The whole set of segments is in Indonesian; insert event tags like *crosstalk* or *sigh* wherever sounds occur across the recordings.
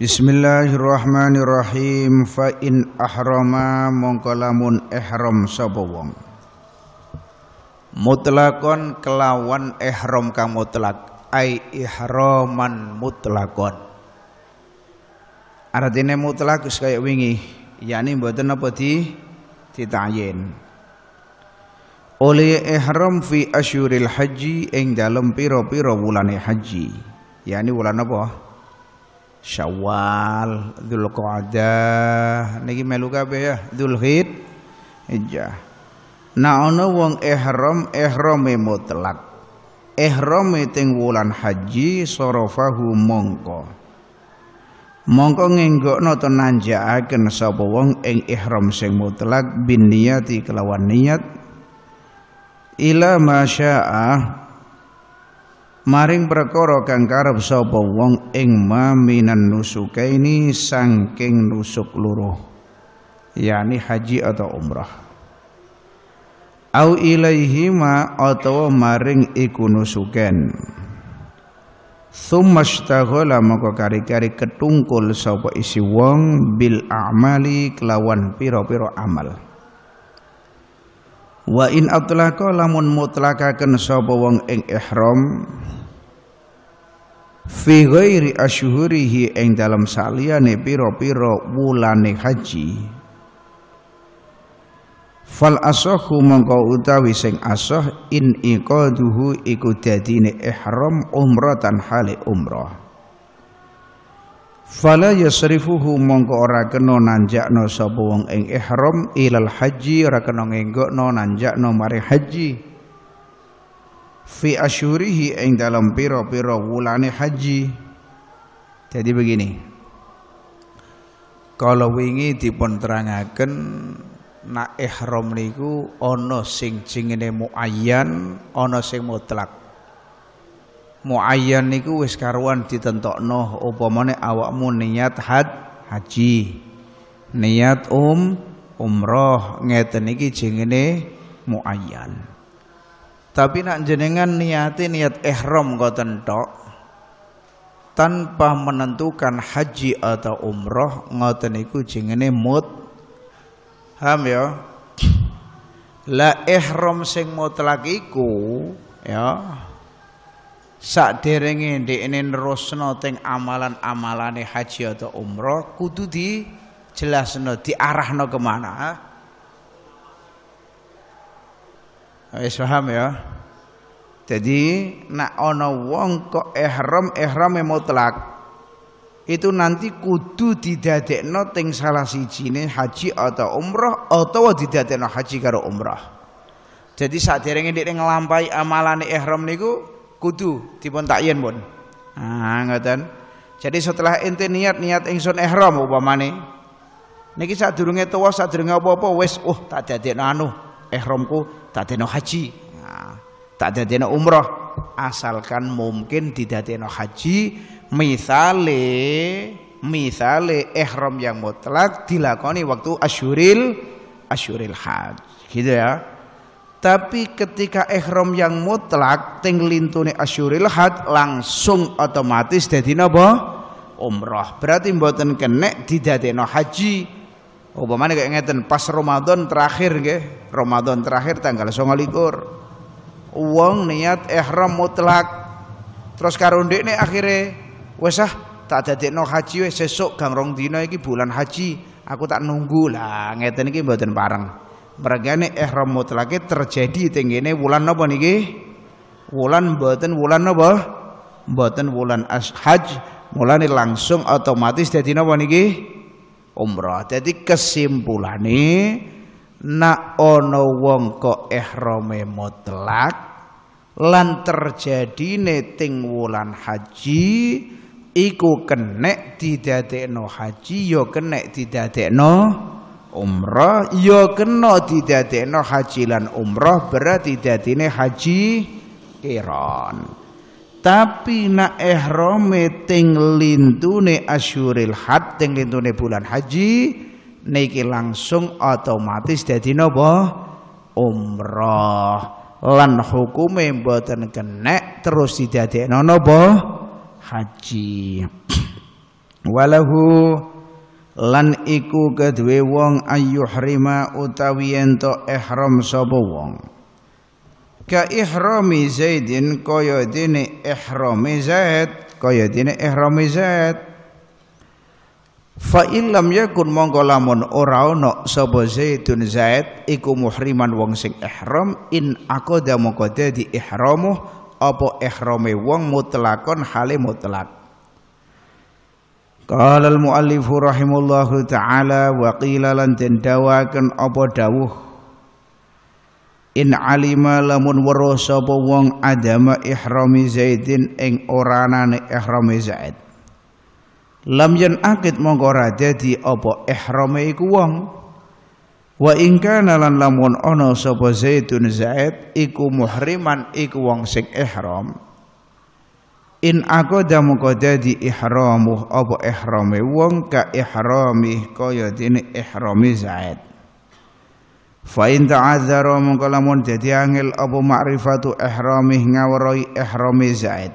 Bismillahirrahmanirrahim fa in ahrama mongko lamun ihram sapa wong mutlakon kelawan ihram kang mutlak ai ihraman mutlakon artine mutlak wis kaya wingi yakni mboten apa di ditayin oleh ihram fi asyuril haji ing dalem pira-pira wulane haji yakni wulan apa Syawal, Dzulqa'dah, niki melu kabeh ya, Dzulhid. Iya. Nah, ana wong ihram, ihrame mutlak. ihram teng wulan haji sarafahu mongko. Mongko nggenggokno tenanjakaken sapa wong ing ihram sing mutlak bin niyati kelawan niat ila masyaa'a maring perkara kang karep sapa wong ing maminan ini sangking nusuk luruh yakni haji atau umrah au ilaihima atau maring iku nusuken sumastagola maka kari-kari ketungkul sapa isi wong bil amali kelawan piro-piro amal Wa in atlaqa lamun mutlakaken sapa wong ing ihram fi ghairi asyhurihi ing dalam saliyane pira-pira wulane haji fal asahu mongko utawi sing asah in iqaduhu iku dadine ihram umratan hale umrah Fala yasrifuhu mongko ora kena nanjakno sapa wong ing ihram ilal haji ora kena ngenggokno nanjakno mari haji. Fi asyurihi ing dalam pira-pira wulane haji. Jadi begini. Kalau wingi dipun terangaken nak ihram niku ana sing jengene muayyan, ana sing mutlak muayyan niku wis karuan ditentokno upamane awakmu niat had haji niat um umroh ngeten iki jenenge muayyan tapi nak jenengan niati niat ihram ngoten tentok tanpa menentukan haji atau umroh ngoten iku jenenge mut ham ya la ihram sing mutlak iku ya sakderenge ndekne nerusno teng amalan-amalane haji atau umroh kudu di jelasno diarahno kemana wis paham ya jadi nak ono wong kok ehram ehram mutlak itu nanti kudu didadekno teng salah sijine haji atau umroh atau didadekno haji karo umroh jadi saat sakderenge dia ngelampai amalan ehram niku kudu dipun takyin pun ah ngoten jadi setelah ente niat niat ingsun ihram upamane niki sadurunge tuwa sadurunge apa-apa wes, oh uh, tak dadekno anu ihramku tak dadekno haji nah, tak dadekno umroh, asalkan mungkin didadekno haji misale misale ihram yang mutlak dilakoni waktu asyuril asyuril haji gitu ya tapi ketika ihram yang mutlak ting lintune asyuril had langsung otomatis dadi napa umrah berarti mboten kenek didadekno haji upamane kaya ngeten pas Ramadan terakhir nggih Ramadan terakhir tanggal 29 uang niat ihram mutlak terus karo ndekne akhire wis ah tak dadekno haji wis sesuk gang rong dina iki bulan haji aku tak nunggu lah ngeten iki mboten pareng Mergane ihram mutlake terjadi tenggene wulan napa niki? Wulan mboten wulan napa? Mboten wulan ashaj, mulane langsung otomatis dadi napa niki? Umrah. Dadi kesimpulane nak ana wong kok ihrame mutlak lan terjadine ting wulan haji iku kenek didadekno haji ya kenek didadekno umroh ya kena didadekno haji lan Umroh berarti dadine haji kiron tapi nak ihrame teng lintune asyuril had teng lintune bulan haji niki langsung otomatis dadi napa Umroh, lan hukume mboten kenek terus didadekno napa haji *clears throat* walahu lan iku kedue wong ayyuhrima utawi ento ihram sapa wong ka ihrami zaidin kaya dene ihrami zaid kaya dene ihrami zaid fa illam yakun monggo lamun ora ana sapa zaidun zaid iku muhriman wong sing ihram in aqada moko dadi ihramuh apa ihrame wong mutlakon hale mutlak Qala al-muallif rahimallahu taala wa qila lan tendawaken apa dawuh In alima lamun wero sapa wong adama ihrami Zaidin ing ora anane ihrami Zaid Lam yen akid monggo ora apa ihrame iku wong Wa ing kana lan lamun ana sapa Zaidun Zaid iku muhriman iku wong sing ihram In aqada muka dadi ihramu apa ihrami wong ka ihrami kaya dene ihrami Zaid. Fa in ta'azzara mongko lamun dadi angel apa ma'rifatu ihrami ngawroi ihrami Zaid.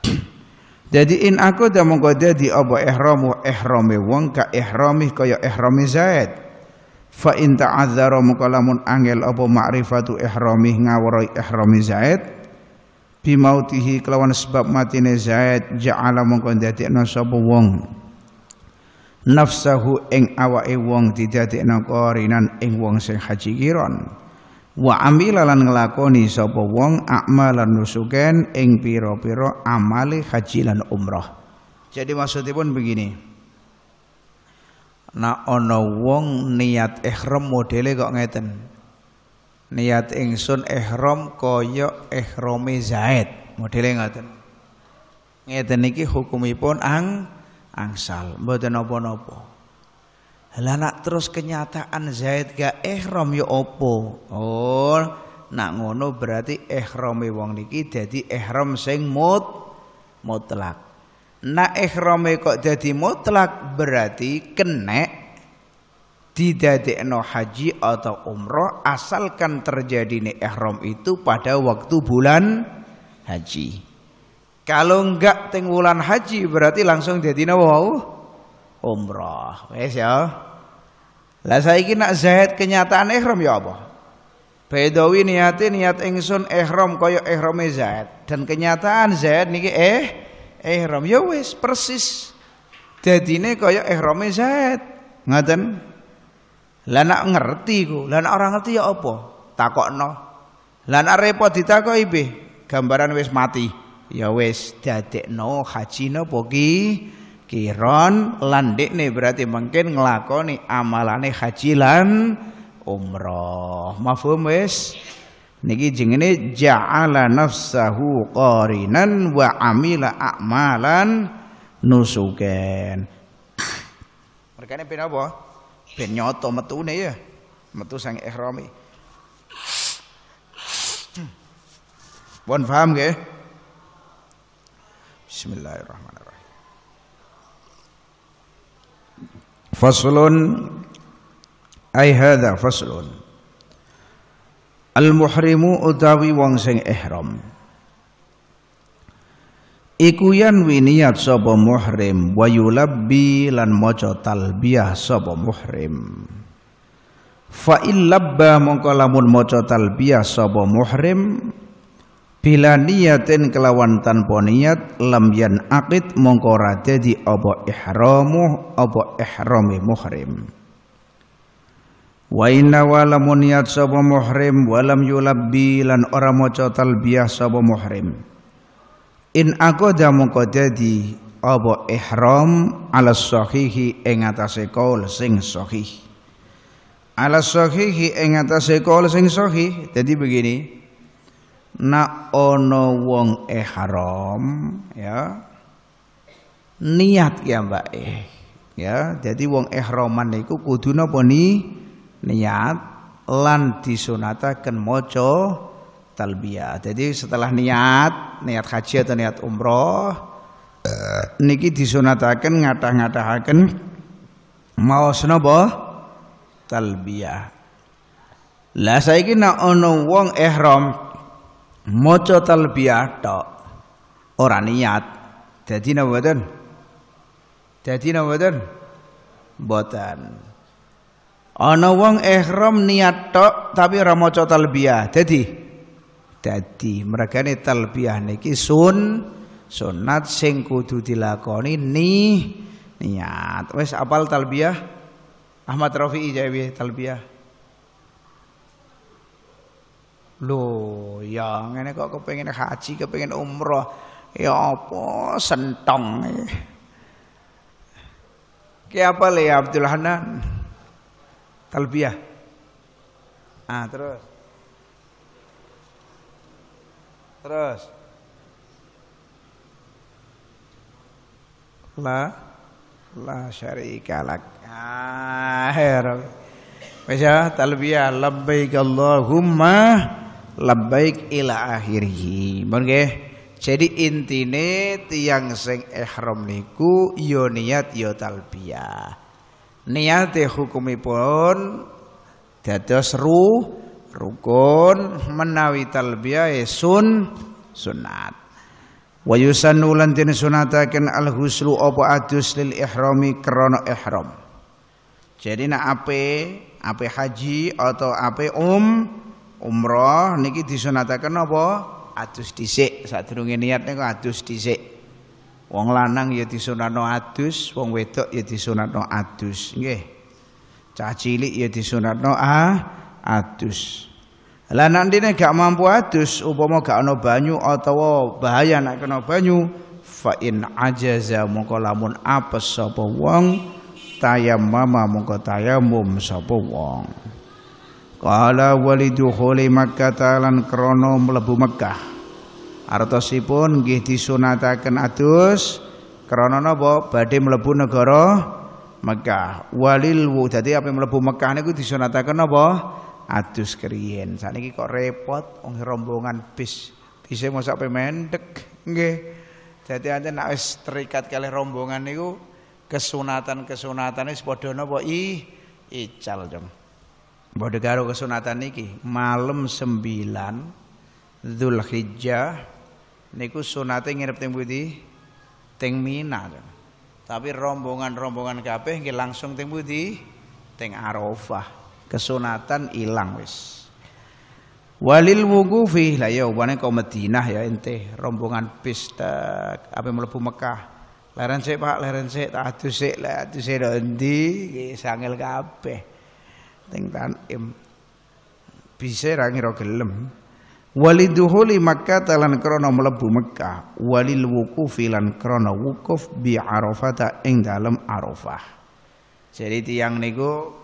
*clears throat* Jadi in damu kau jadi apa ihramu ihrami wong ka ihrami kaya ihrami Zaid. Fa in ta'azzara mongko lamun angel apa ma'rifatu ihrami ngawroi ihrami Zaid bimautihi kelawan sebab matine Zaid ja'ala mongko ndadekno sapa wong nafsahu ing awake wong didadekno qarinan ing wong sing haji kiron wa amila lan nglakoni sapa wong akmalan nusuken ing pira-pira amale haji lan umrah jadi maksudipun begini nah ana wong niat ihram modele kok ngeten niat ingsun ihram kaya ihrame Zaid. Modele ngoten. Ngeten iki hukumipun ang angsal, mboten napa-napa. Lah nak terus kenyataan Zaid gak ihram ya opo? Oh, nak ngono berarti ihrame wong niki dadi ihram sing mut mutlak. Nak ihrame kok dadi mutlak berarti kenek didadekno haji atau umroh asalkan terjadinya ihram itu pada waktu bulan haji. Kalau enggak teng bulan haji berarti langsung jadi wow umroh. Wes ya. Lah saiki nak zahid kenyataan ihram ya apa? Bedawi niati niat ingsun ihram kaya ihrame zahid dan kenyataan zahid niki eh ihram ya wis persis dadine kaya ihrame zahid Ngaten? Lah nak ngerti ku, lah nak orang ngerti ya apa? Takokno. Lah nak repot ditakoki piye? Gambaran wis mati. Ya wis dadekno haji napa ki? Kiron landik dekne berarti mungkin nglakoni amalane haji lan umrah. Mafhum wis? Niki jengene ja'ala nafsahu qarinan wa amila a'malan nusuken. Merkane pin apa? ben nyoto metune ya metu sang ihrami Bon paham nggih Bismillahirrahmanirrahim Faslun ai hadza faslun Al muhrimu utawi wong sing ihram Iku yan winiat sapa muhrim wa yulabbi lan maca talbiyah sapa muhrim. Fa illabba mongko lamun maca talbiyah sapa muhrim bila niatin kelawan tanpa niat lam yan aqid mongko ra dadi apa ihramu apa ihrami muhrim. Wa inna wa lamun niat sapa muhrim lam yulabbi lan ora maca talbiyah sapa muhrim in aqada mongko dadi apa ihram ala sahihi ing atase kaul sing sahih ala sahihi ing atase kaul sing sahih jadi begini nak ono wong ihram ya niat ya mbak eh ya jadi wong ihraman niku kudu napa ni niat lan disunataken maca talbiyah. Jadi setelah niat, niat haji atau niat umroh eh, niki disunatakan ngatah ngatahakan mau senobo talbiyah. Lah saya kira ono wong mau coba talbiyah to orang niat. Jadi napa jadi Dadi napa Ana wong ihram niat tok tapi ora maca talbiyah. Dadi Dadi mergane talbiyah niki sun sunat sing kudu dilakoni ni niat. Wes apal talbiyah? Ahmad Rafi jawi talbiyah. Lo ya ngene kok kepengin haji, kepengin umroh. Ya apa sentong. E. Ki apa le ya, Abdul Hanan? Talbiyah. Ah, terus. Terus. La la syarika lak. Akhir. Wis ya talbiya labbaik Allahumma labbaik ila akhirih. Mun nggih. Jadi intine tiang sing ihram niku yo ya niat yo ya talbiya. Niate hukumipun dados ruh rukun menawi talbiyah e sun sunat wa yusannu lan den sunataken al huslu apa adus lil ihrami krana ihram jadi nak ape ape haji atau ape um umrah niki disunataken apa adus dhisik sadurunge niat niku adus dhisik wong lanang ya disunatno adus wong wedok ya disunatno adus nggih cah cilik ya disunatno ah adus. Lah nantine gak mampu adus upama gak ana banyu atau bahaya nek kena banyu fa in ajaza mongko lamun apes sapa wong mama mongko tayamum sapa wong. walidu khuli Makkah talan krana mlebu Makkah. Artosipun nggih disunataken adus krana napa badhe mlebu negara Mekah. Walil wu dadi apa mlebu Mekah niku disunataken napa? adus saat Saniki kok repot wong rombongan bis. Bise mosok pe mendek nggih. Dadi aja nek wis terikat kalih rombongan niku kesunatan-kesunatan wis padha napa i ical jom. Padha karo kesunatan niki malam 9 Zulhijjah niku sunate ngirep teng pundi? Teng Mina. Tapi rombongan-rombongan kabeh nggih langsung teng pundi? Teng Arafah kesunatan hilang wis walil wukufi lah ya ubane kau Madinah ya ente rombongan bis tak apa melebu Mekah leren sik Pak leren sik tak adus sik lah adus sik ndi sangel kabeh teng im. bisa ra ngira gelem waliduhuli Makkah talan krana melebu Mekah walil wukufi lan krana wukuf bi Arafata ing dalem Arafah jadi tiang niku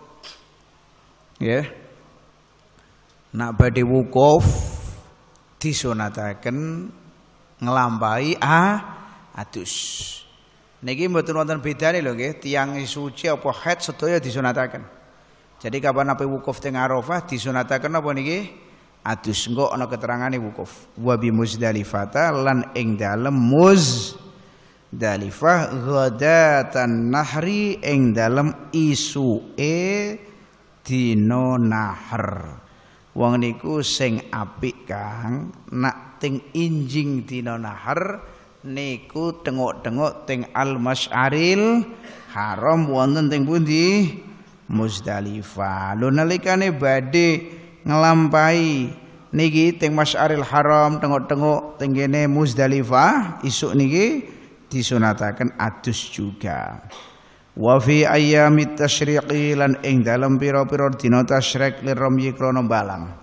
ya nak badhe wukuf disunataken nglampahi a ah, adus niki mboten wonten bedane lho nggih tiyang suci apa haid sedaya disunataken jadi kapan Nabi wukuf teng Arafah disunataken apa niki adus engko ana keterangane wukuf wa bi muzdalifata lan ing dalem muz Dalifah ghadatan nahri ing dalem e dina nahar wong niku sing apik Kang nak ting injing dina nahar niku tengok-tengok ting Al Masyaril Haram wonten ting pundi Muzdalifah lho nalikane badhe nglampahi niki teng Masyaril Haram tengok-tengok teng kene Muzdalifah isuk niki disunatakan adus juga wa fi ayyamit tasyriqi lan ing dalem pira-pira dina tasyrik liramyi krana balang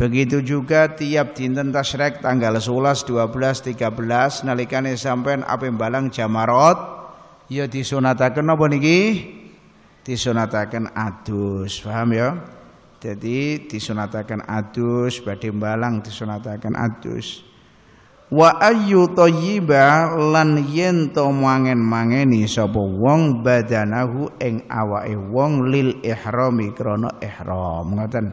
begitu juga tiap dinten tasyrik tanggal 11 12 13 nalikane sampean ape balang jamarot ya disunataken napa niki disunataken adus paham ya jadi disunataken adus badhe balang disunataken adus wa ayyu thayyiba lan yen to mangen-mangeni sapa wong badanahu ing awake wong lil ihrami krana ihram ngoten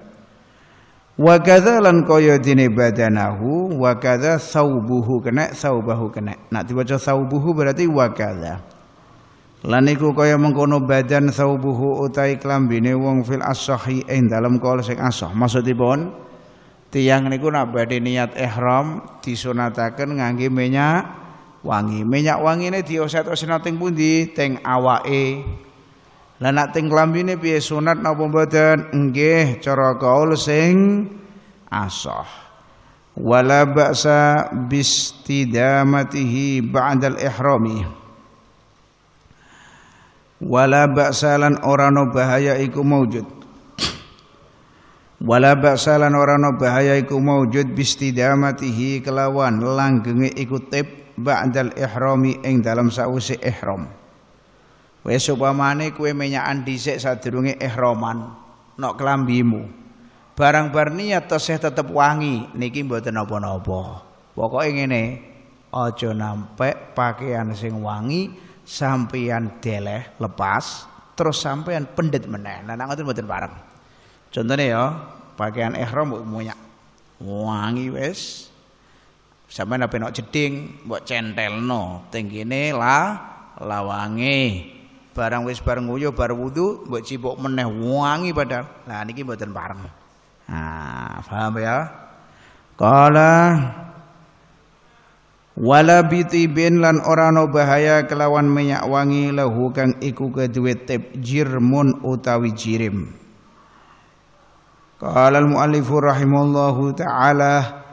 wa kadza lan kaya dene badanahu wa kadza saubuhu kena saubahu kena nak diwaca saubuhu berarti wa kadza lan iku kaya mengkono badan saubuhu utai klambine wong fil asahi ing dalem kala sing asah maksudipun tiang niku nak badhe niat ihram disunataken ngangge minyak wangi. Minyak wangine dioset-osetna teng pundi? Teng awake. Lah nak teng klambine piye sunat napa mboten? Nggih, cara kaul sing asah. wala ba'sa bistidamatihi ba'dal ihrami wala ba'sa lan orang no bahaya iku maujud wala ba'salan orang no bahaya iku mawujud bistidamatihi kelawan langgengi iku tip ba'dal ihrami ing dalam sa'usi ihram wis upamane kowe menyakan dhisik sadurunge ihraman nok kelambimu barang bar niat tesih tetep wangi niki mboten nopo napa pokoke ngene aja nampek pakaian sing wangi sampeyan deleh lepas terus sampeyan pendet meneh nah ngoten mboten bareng Contohnya ya, pakaian ihram mbok munyak. Wangi wis. Sampeyan apa nek jeding mbok centelno kene la lawange. Barang wis bar nguyuh bar wudu mbok cipok meneh wangi padahal. Lah niki mboten bareng. Ah, paham ya? Qala wala bin lan ora bahaya kelawan minyak wangi lahu kang iku keduwe tip jirmun utawi jirim. Qala al-muallifu rahimahullahu taala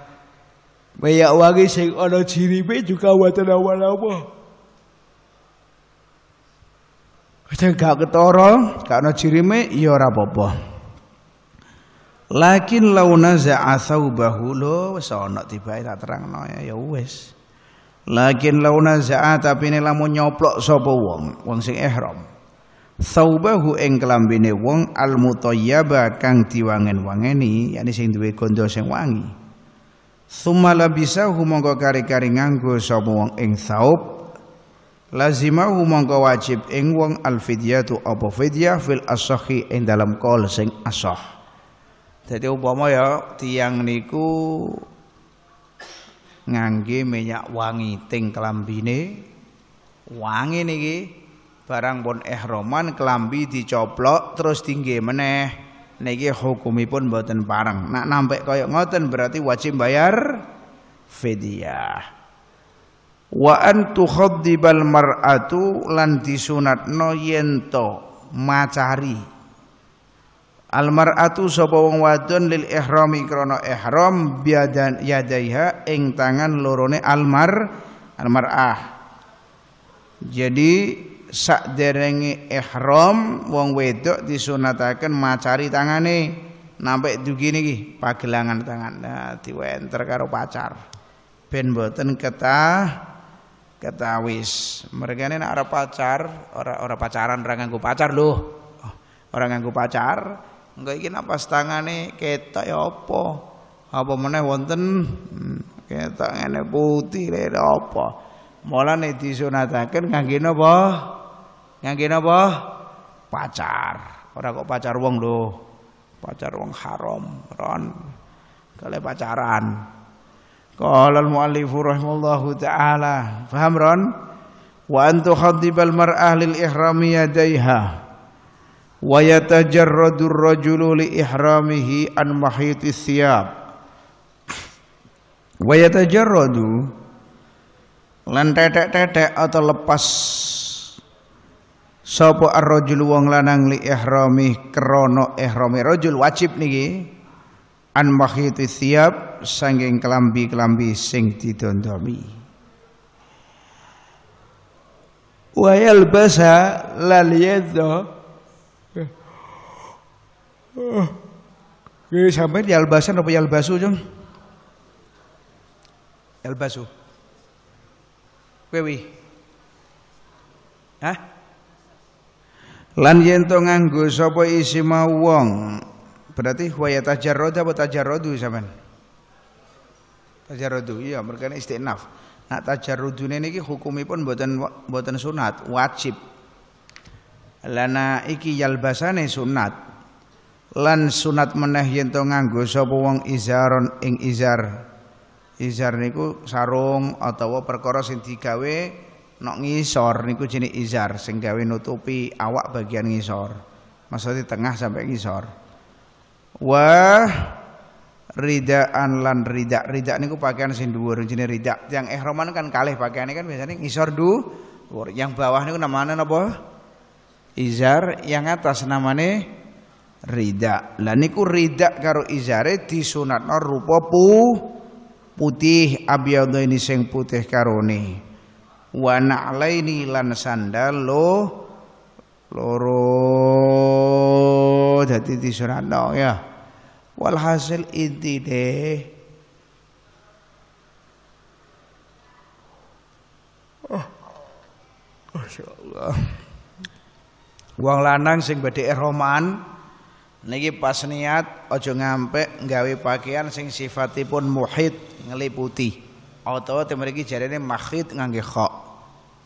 Bayak wangi sing ana jiripe juga wonten awal-awal. Kita gak ketoroh gak ana jirime ya ora apa-apa. Lakin launa za'a thawbahu lo wis ana tibae tak terangno ya ya wis. Lakin launa za'a tapi nek lamun nyoplok sapa wong, wong sing ihram. saubahu engklambine wong almutayyaba kang diwangen-wangeni yakni sing duwe gondo sing wangi summa labisa humangka kari-kari nganggo sapa wong ing saub lazimahu mangka wajib ing wong alfidyatu apa fidyah fil asahi ing dalam kol sing asah dadi upama ya tiang niku ngangge minyak wangi ting klambine wangi niki barang pun roman kelambi dicoplok terus tinggi meneh niki hukumipun mboten pareng nak nampak kaya ngoten berarti wajib bayar fidyah wa an tukhaddibal mar'atu lan disunatno yen to macari al mar'atu sapa wong wadon lil ihrami krana ihram biadan yadaiha ing tangan lorone almar almar'ah jadi sakderenge ihram wong wedok disunataken macari tangane nampe dugi niki pagelangan tangan nah diwenter karo pacar ben boten kata ketawis mereka ini ora pacar ora orang pacaran ora nganggo pacar lho oh, ora nganggo pacar enggak ingin apa tangane ketok ya apa apa mana wonten hmm, ketok ngene putih lho apa mulane disunataken kangge napa yang Ngangge apa? Pacar. orang kok pacar wong lho. Pacar wong haram, ron. Kale pacaran. Qala al-muallifu rahimallahu taala. Paham ron? Wa antu khadibal mar'ah lil ihrami yadayha. Wa yatajarradu ar-rajulu li ihramihi an mahiti siyab, Wa yatajarradu lan tetek-tetek atau lepas Sopo ar wong lanang li ihrami krono ihrami rojul wajib niki an mahiti siap sanging kelambi-kelambi sing didondomi. Wa yalbasa lal yadha Oke, sampai yalbasan apa yalbasu, Jung? Yalbasu. Wewi. Hah? Lan yen to nganggo sapa isi mau wong. Berarti tajar yatajarradu apa tajarradu sampean? rodu, iya merkane istinaf. Nak rodu tajarrudune niki hukumipun buatan buatan sunat, wajib. Lana iki yal yalbasane sunat. Lan sunat meneh yen to nganggo sapa wong izaron ing izar. Izar niku sarung atau perkara sing digawe Nok ngisor niku jenis izar sing gawe nutupi awak bagian ngisor. Maksudnya tengah sampai ngisor. Wah ridaan lan rida, rida niku pakaian sing dhuwur jenis rida yang ihraman kan kalih pakaiannya kan biasanya ngisor du. Yang bawah niku namanya apa? Izar, yang atas namanya rida Lah niku rida karo izare disunatno rupa pu putih abiyadaini ini sing putih karone wa na'laini lan sandal lo loro dadi disunatno ya walhasil inti deh oh. Allah Wong lanang sing badhe roman niki pas niat ojo ngampek nggawe pakaian sing sifatipun muhit ngeliputi utawa temriki jarene makhid ngangge khok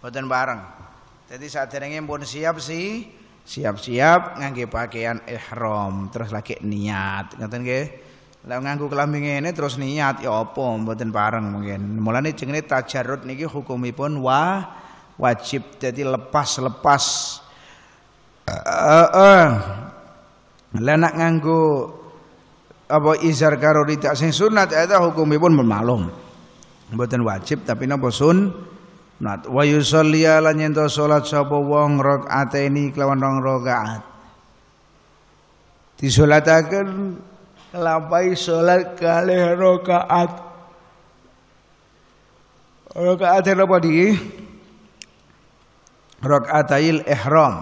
boten bareng jadi saat derenge pun siap sih, siap-siap ngangge pakaian ihram terus lagi niat ngoten nggih Lah nganggo klambi ngene terus niat ya apa mboten bareng mungkin. Mulane jenenge tajarut niki hukumipun wa wajib jadi lepas-lepas. Heeh. Eh, eh. Lah nak nganggo apa izar karo ridak sing sunat ya itu hukumipun mboten wajib tapi napa sun Nat wa yusolli ala yen salat sapa wong rakaataini kelawan rong rakaat. Disolataken lampahi salat rokaat. rakaat. Rakaat e padi di? Rakaatil ihram.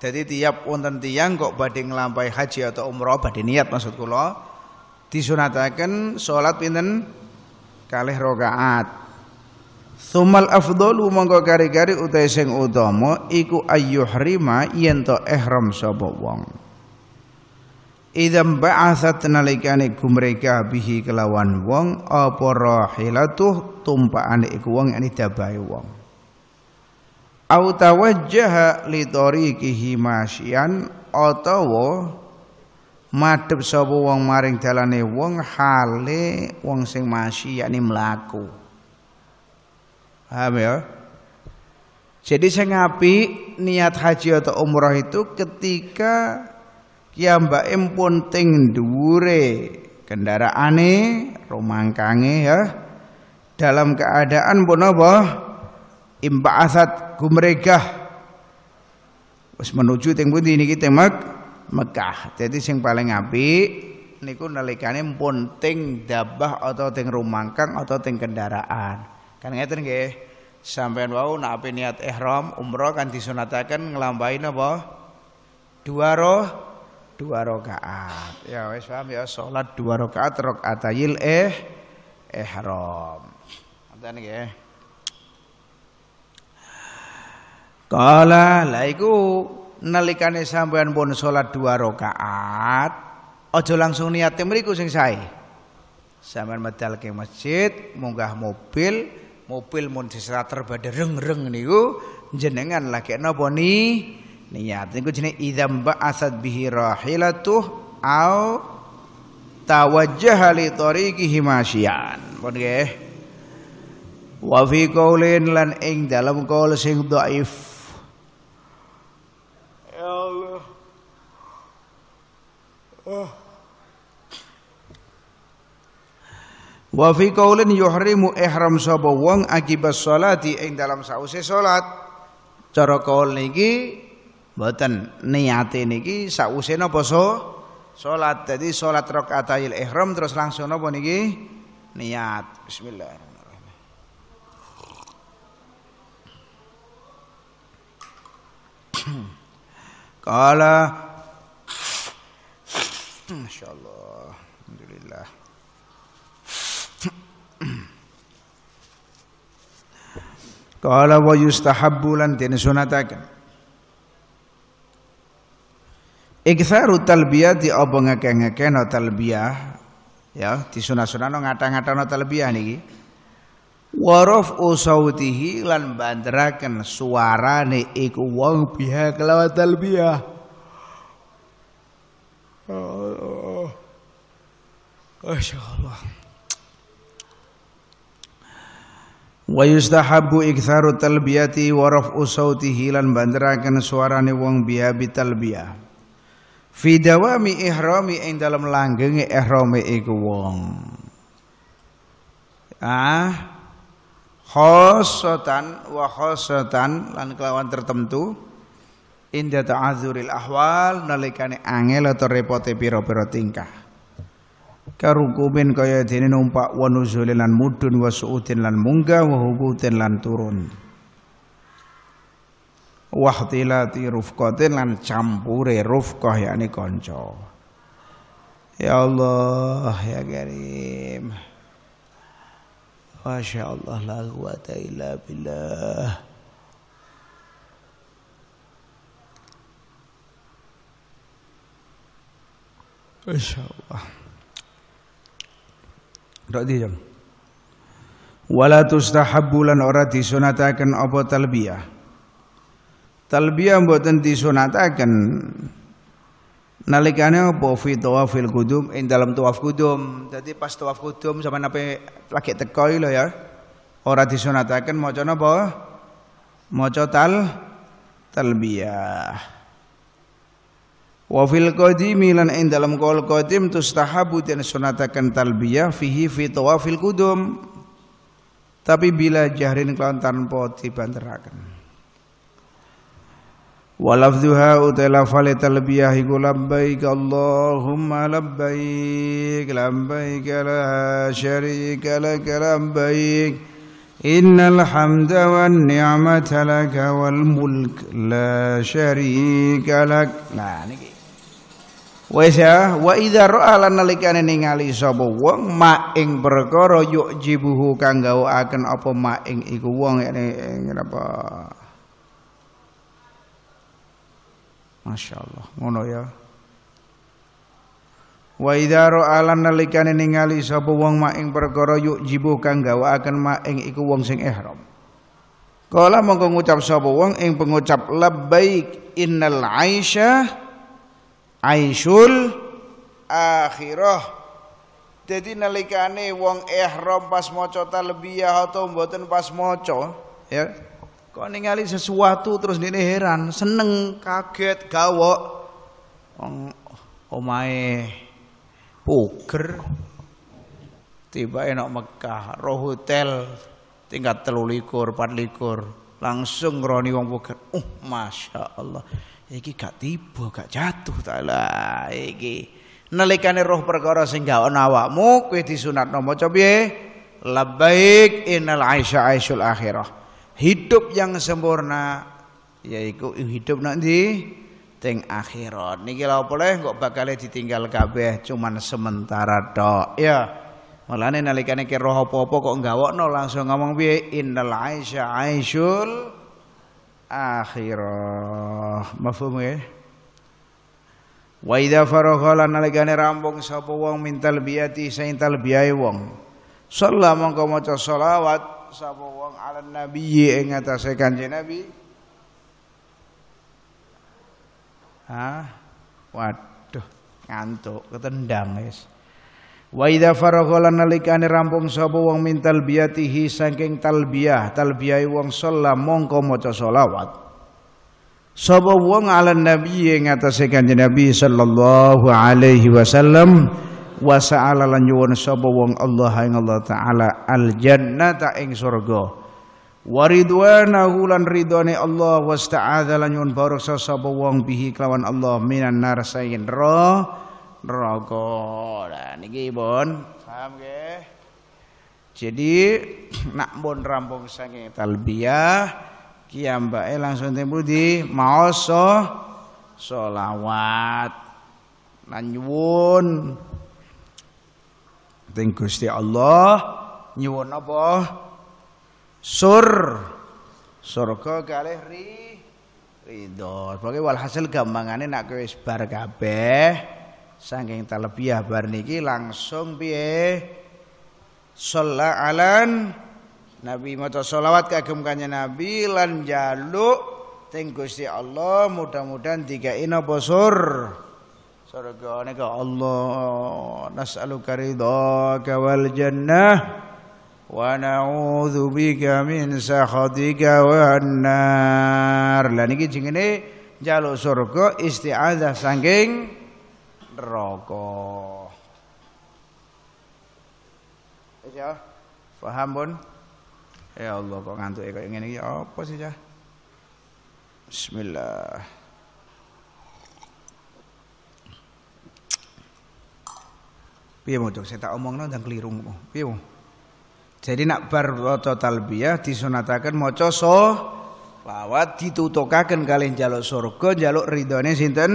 Jadi tiap wonten tiang kok badhe nglampahi haji atau umroh badhe niat maksud kula disunataken salat pinten kalih rakaat Sumal afdalu mongko kari-kari utai sing utama iku ayyuhrima yen to ihram sapa wong. Idam ba'athat nalikane gumreka bihi kelawan wong apa rahilatuh tumpakane iku wong yen dabahe wong. Au tawajjaha li tariqihi masyian atawa Madep sapa wong maring dalane wong hale wong sing masih yakni mlaku paham ya jadi saya ngapi niat haji atau umrah itu ketika kiambake penting dure kendaraane rumangkange ya dalam keadaan imba asat gumregah wis menuju teng ini kita mak. Mekah. Jadi sing paling api, niku nalikane pun ting dabah atau ting rumangkang atau ting kendaraan. Kan ngeten nggih. Sampeyan wau nak ape niat ihram umroh kan disunatakan ngelambai napa? Dua roh dua rakaat. Ya wis paham ya salat dua rakaat rakaatayil eh ihram. Ngoten nggih. Kala la iku nalikane sampean pun salat dua rakaat aja langsung niate mriku sing sae. Sampean medal ke masjid, munggah mobil, mobil mun disrater badereng-reng reng niku jenengan lagi napa ni niat niku idam idzam ba'asat bihi rahilatuh au tawajjaha li tariqihi masyian. Pun nggih. Wa fi lan ing dalam qaul sing dhaif Oh. Wa fi qaulin yuhrimu ihram sapa wong akibat salati ing dalam sause salat. Cara kaul niki mboten niate niki sause napa so salat. Dadi salat rakaatil ihram terus langsung napa niki niat. Bismillah. Kala *clears throat* Masya Allah Alhamdulillah Kala wa yustahabbu lan den Iktharu talbiyah di ngeke-ngeke no talbiyah ya di sunat sunat no ngata-ngata no talbiyah ini Warof usautihi lan suara suarane iku wong biha kelawat talbiyah Oh, oh, oh. Allah. Wa yustahabu iktharu talbiyati wa raf'u sautihi lan banderaken suarane wong biya bitalbiyah. Fi dawami ihrami ing dalem langgenge ihrame iku wong. Ah khosatan wa khosatan lan kelawan tertentu Inda ta'adzuril ahwal nalikane angel atau repote pira piro tingkah. Karukumin kaya dene numpak wa nuzulin lan mudun wa su'udin lan munggah wa hubutin lan turun. Wahtilati rufqatin lan campure rufqah yakni kanca. Ya Allah ya Karim. Masya Allah la quwata illa billah. Insyaallah. Dok jam. Wala tustahabbu lan ora disunataken apa talbiyah. Talbiyah mboten disunataken nalikane apa fi tawafil kudum ing dalam tawaf kudum. Dadi pas tawaf kudum zaman apa? lagi teko lho ya. Ora disunataken maca napa? Maca tal talbiyah. Wa fil qadimi lan ing dalam qaul qadim tustahabu dan sunatakan talbiyah fihi fi tawafil qudum. Tapi bila jahrin kelawan tanpa dibanterakan. Wa lafdhuha utala fal talbiyah iku labbaik Allahumma labbaik labbaik la syarika lak labbaik. wan ni'mata والنعمة wal mulk la syarika lak. Nah, نجي Wis ya wa idza ra'a lan nalikane ningali sapa wong ma ing perkara yukjibuhu kang gawakaken apa ma ing iku wong ing apa Masya Allah ngono ya Wa idza ra'a lan nalikane ningali sapa wong ma ing perkara yukjibuhu kang gawakaken ma ing iku wong sing ihram Kala mongko ngucap sapa wong ing pengucap labbaik innal aisyah aisyul akhirah jadi nalikane wong ihram pas maca talbiyah atau mboten pas maca ya kok ningali sesuatu terus dene heran seneng kaget gawok wong omahe puger tiba enak Mekah roh hotel tingkat telulikur patlikur langsung ngeroni wong puger uh masya Allah iki gak tiba gak jatuh taala iki nalikane roh perkara sing gak ana awakmu kowe disunatno maca piye labbaik innal aisha aisyul akhirah hidup yang sempurna yaiku hidup nanti ting akhirat niki lha boleh kok bakal ditinggal kabeh cuman sementara tok ya malah nalikane ki roh apa-apa kok nggawokno langsung ngomong piye innal aisha aisyul akhirah mafhum ya wa idza faragha lan nalikane rampung sapa wong mintal biati saing talbiyae wong sholla mongko maca sholawat sapa wong ala nabi ing atase kanjeng nabi ha waduh ngantuk ketendang ya. Wa idza faragha nalikane rampung sapa wong min talbiyatihi saking talbiyah, talbiyah wong sholat mongko maca selawat. Sapa wong ala nabi ing atase kanjeng Nabi sallallahu alaihi wasallam wa sa'ala lan nyuwun sapa wong Allah ing Allah taala al jannata ing surga. Wa ridwanahu lan ridwane Allah wasta'adza lan nyuwun barokah sapa wong bihi kelawan Allah minan nar saing neraka neraka. Nah niki pun paham nggih. Jadi *clears throat* nak pun rampung sange talbiyah kiambake langsung teng di maoso selawat lan nyuwun Gusti Allah nyuwun apa sur surga kalih ri ridho. Pokoke walhasil gampangane nak kowe bar kabeh saking talbiyah bar niki langsung piye sholla alan Nabi maca sholawat kagem kanjeng Nabi lan jaluk teng Gusti Allah mudah-mudahan tiga ina bosur surga nika Allah nas'aluka ridhaka wal jannah wa na'udzu bika min sakhatika wan nar lan iki jenenge jaluk surga isti'adzah saking neraka. Wis ya. Paham Bun? Ya Allah kok ngantuk, kaya ngene iki ya apa sih ya? Bismillah. Piye mau saya tak omongno ndang keliru. Piye Jadi nak bar waca talbiyah disunatakan maca so lawat ditutukaken kalian jaluk surga jaluk ridhone sinten?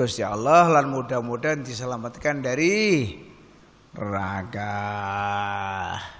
Gusti Allah lan mudah-mudahan diselamatkan dari neraka.